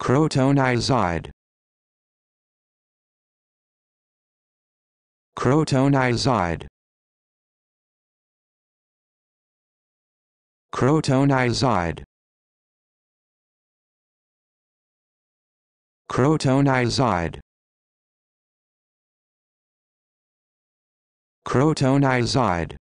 Crotonizide Crotonizide Crotonizide Crotonizide Crotonizide